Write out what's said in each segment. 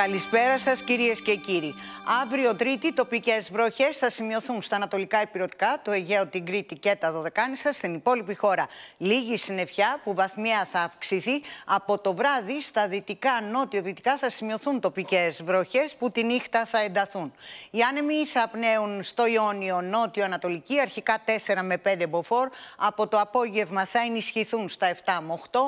Καλησπέρα σας, κυρίες και κύριοι. Αύριο Τρίτη, τοπικές βροχές θα σημειωθούν στα ανατολικά υπηρετικά, το Αιγαίο, την Κρήτη και τα Δωδεκάνησα, στην υπόλοιπη χώρα. Λίγη συννεφιά που βαθμία θα αυξηθεί. Από το βράδυ, στα δυτικά, νότιο-δυτικά θα σημειωθούν τοπικές βροχές που τη νύχτα θα ενταθούν. Οι άνεμοι θα πνέουν στο Ιόνιο, νότιο-ανατολική, αρχικά 4 με 5 μποφόρ. Από το απόγευμα θα ενισχυθούν στα 7 με 8,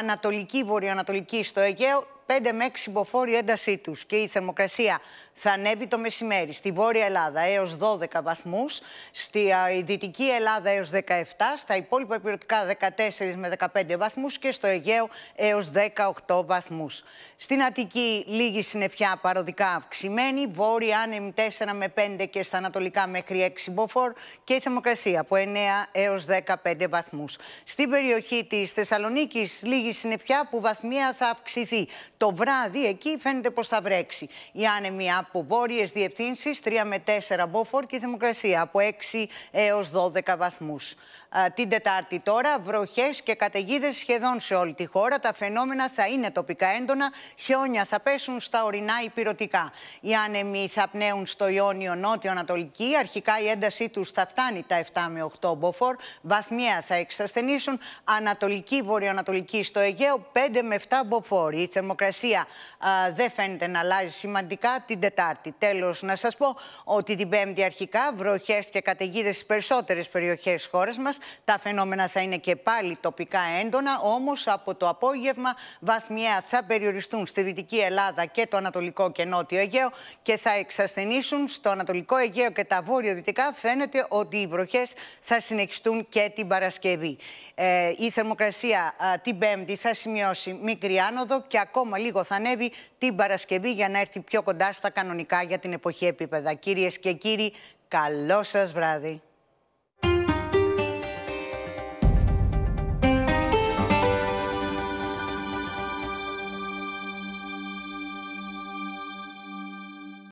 ανατολική-βορειοανατολική στο Αιγαίο 5 με 6 μποφόρ έντασή τους και η θερμοκρασία θα ανέβει το μεσημέρι. Στη Βόρεια Ελλάδα έως 12 βαθμούς, στη Δυτική Ελλάδα έως 17, στα υπόλοιπα υπηρετικά 14 με 15 βαθμούς και στο Αιγαίο έως 18 βαθμούς. Στην Αττική λίγη συννεφιά παροδικά αυξημένη, βόρεια άνεμη 4 με 5 και στα ανατολικά μέχρι 6 μποφόρ και η θερμοκρασία από 9 έω 15 βαθμούς. Στην περιοχή της Θεσσαλονίκης λίγη συννεφιά που βαθμία θα αυξηθεί. Το βράδυ εκεί φαίνεται πως θα βρέξει. Η άνεμοι από βόρειες διευθύνσεις 3 με 4 μποφόρ και η θερμοκρασία από 6 έω 12 βαθμού. Την Τετάρτη τώρα, βροχές και καταιγίδες σχεδόν σε όλη τη χώρα. Τα φαινόμενα θα είναι τοπικά έντονα. Χιόνια θα πέσουν στα ορεινά υπηρετικά. Οι άνεμοι θα πνέουν στο Ιόνιο νότιο-ανατολική. Αρχικά η έντασή τους θα φτάνει τα 7 με 8 μποφόρ. Βαθμία θα εξασθενήσουν. Ανατολική-βορειοανατολική στο Αιγαίο 5 με 7 μποφόρ. Η θερμοκρασία δεν φαίνεται να αλλάζει σημαντικά την Τετάρτη. Τέλος, να σας πω ότι την Πέμπτη αρχικά βροχές και καταιγίδες στις περισσότερες περιοχές της χώρας μας. Τα φαινόμενα θα είναι και πάλι τοπικά έντονα, όμως από το απόγευμα βαθμιαία θα περιοριστούν στη Δυτική Ελλάδα και το Ανατολικό και Νότιο Αιγαίο και θα εξασθενήσουν στο Ανατολικό Αιγαίο και τα βόρειο-δυτικά. Φαίνεται ότι οι βροχές θα συνεχιστούν και την Παρασκευή. Ε, η θερμοκρασία α, την Πέμπτη θα σημειώσει μικρή άνοδο και ακόμα λίγο. Θα ανέβει την Παρασκευή για να έρθει πιο κοντά στα κανονικά για την εποχή επίπεδα. Κυρίες και κύριοι, καλό σας βράδυ.